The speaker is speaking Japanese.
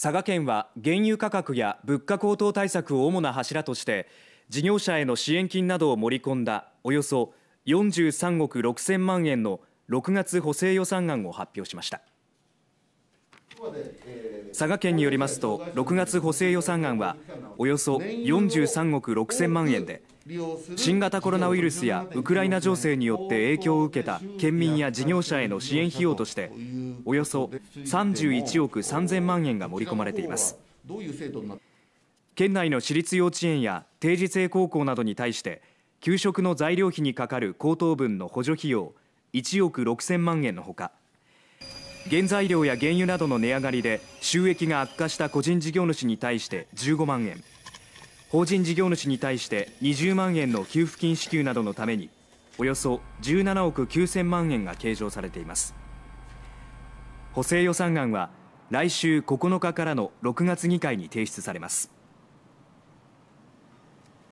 佐賀県は原油価格や物価高騰対策を主な柱として事業者への支援金などを盛り込んだおよそ43億6000万円の6月補正予算案を発表しました。佐賀県によりますと6月補正予算案はおよそ43億6000万円で新型コロナウイルスやウクライナ情勢によって影響を受けた県民や事業者への支援費用としておよそ31億3000万円が盛り込まれています県内の私立幼稚園や定時制高校などに対して給食の材料費にかかる高等分の補助費用1億6000万円のほか原材料や原油などの値上がりで収益が悪化した個人事業主に対して15万円法人事業主に対して20万円の給付金支給などのためにおよそ17億9000万円が計上されています補正予算案は来週9日からの6月議会に提出されます